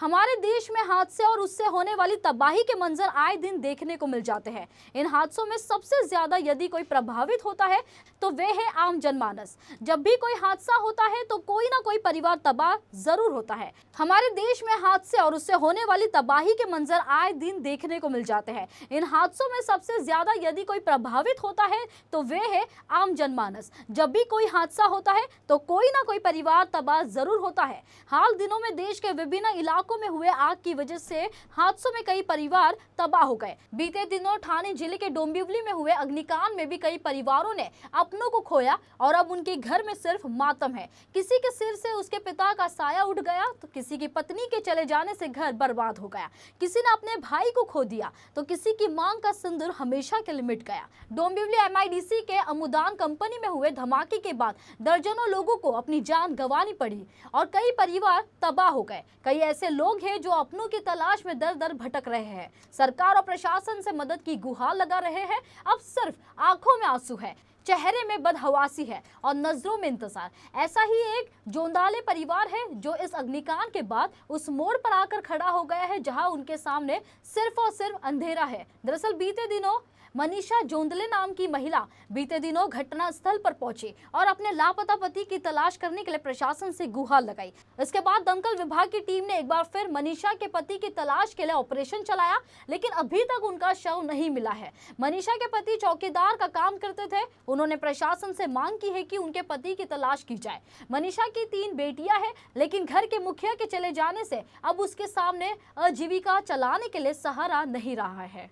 हमारे देश में हादसे और उससे होने वाली तबाही के मंजर आए दिन देखने को मिल जाते हैं इन हादसों में सबसे ज़्यादा यदि कोई प्रभावित होता है तो वे है आम जनमानस जब भी कोई हादसा होता है तो कोई ना कोई परिवार तबाह ज़रूर होता है हमारे देश में हादसे और उससे होने वाली तबाही के मंजर आए दिन देखने को मिल जाते हैं इन हादसों में सबसे ज़्यादा यदि कोई प्रभावित होता है तो वे है आम जनमानस जब भी कोई हादसा होता है तो कोई ना कोई परिवार तबाह ज़रूर होता है हाल दिनों में देश के विभिन्न इलाकों इलाकों में हुए आग की वजह से हादसों में कई परिवार तबाह हो गए बीते दिनों ठाणे जिले के डोंबिवली में हुए अग्निकांड में भी कई परिवारों ने अपनों को खोया और अब उनके घर में सिर्फ मातम है किसी के सिर से उसके पिता का साया उठ गया तो किसी की पत्नी के चले जाने से घर बर्बाद हो गया किसी ने अपने भाई को खो दिया तो किसी की मांग का सिंदूर हमेशा के लिए मिट गया डोंबिवली एम के अमुदान कंपनी में हुए धमाके के बाद दर्जनों लोगों को अपनी जान गंवानी पड़ी और कई परिवार तबाह हो गए कई ऐसे लोग हैं जो अपनों की तलाश में दर दर भटक रहे हैं सरकार और प्रशासन से मदद की गुहार लगा रहे हैं अब सिर्फ आंखों में आंसू है चेहरे में बदहवासी है और नजरों में इंतजार ऐसा ही एक जोंदाले परिवार है जो इस अग्निकांड के बाद उस मोड़ पर आकर खड़ा हो गया है जहां उनके सामने सिर्फ और सिर्फ अंधेरा है दरअसल बीते दिनों मनीषा जोंदले नाम की महिला बीते दिनों स्थल पर पहुंची और अपने लापता पति की तलाश करने के लिए प्रशासन से गुहार लगाई इसके बाद दमकल विभाग की टीम ने एक बार फिर मनीषा के पति की तलाश के लिए ऑपरेशन चलाया लेकिन अभी तक उनका शव नहीं मिला है मनीषा के पति चौकीदार का काम करते थे उन्होंने प्रशासन से मांग की है कि उनके पति की तलाश की जाए मनीषा की तीन बेटियां हैं लेकिन घर के मुखिया के चले जाने से अब उसके सामने आजीविका चलाने के लिए सहारा नहीं रहा है